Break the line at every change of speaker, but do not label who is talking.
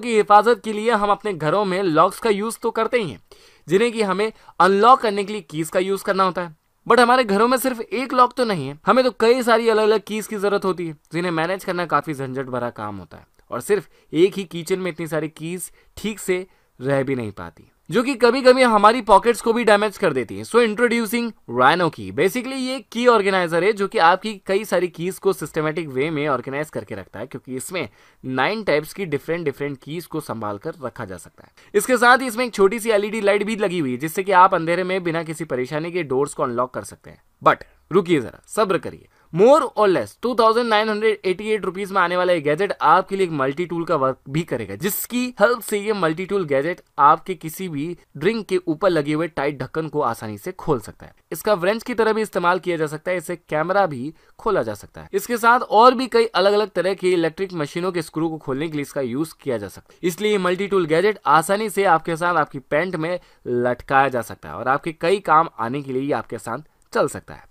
की हिफाजत के लिए हम अपने घरों में लॉक्स का यूज़ तो करते ही हैं जिन्हें कि हमें अनलॉक करने के लिए कीज़ का यूज़ करना होता है बट हमारे घरों में सिर्फ एक लॉक तो नहीं है हमें तो कई सारी अलग अलग कीज़ की ज़रूरत होती है जिन्हें मैनेज करना काफ़ी झंझट भरा काम होता है और सिर्फ एक ही किचन में इतनी सारी कीज़ ठीक से रह भी नहीं पाती जो कि कभी कभी हमारी पॉकेट्स को भी डैमेज कर देती है सो इंट्रोड्यूसिंग रैनो की बेसिकली ये की ऑर्गेनाइजर है जो कि आपकी कई सारी कीज को सिस्टमेटिक वे में ऑर्गेनाइज करके रखता है क्योंकि इसमें नाइन टाइप्स की डिफरेंट डिफरेंट कीज को संभाल कर रखा जा सकता है इसके साथ ही इसमें एक छोटी सी एलईडी लाइट भी लगी हुई है जिससे कि आप अंधेरे में बिना किसी परेशानी के डोर्स को अनलॉक कर सकते हैं बट रुकिए जरा सब्र करिए मोर और less two thousand nine hundred eighty eight rupees में आने वाला ये गैजेट आपके लिए एक मल्टी टूल का वर्क भी करेगा जिसकी हेल्प से ये मल्टी टूल गैजेट आपके किसी भी ड्रिंक के ऊपर लगे हुए टाइट ढक्कन को आसानी से खोल सकता है इसका व्रेंच की तरह भी इस्तेमाल किया जा सकता है इसे कैमरा भी खोला जा सकता है इसके साथ और भी कई अलग अलग तरह के इलेक्ट्रिक मशीनों के स्क्रू को खोलने के लिए इसका यूज किया जा सकता है इसलिए मल्टी टूल गैजेट आसानी से आपके साथ आपकी पेंट में लटकाया जा सकता है और आपके कई काम आने के लिए आपके साथ चल सकता है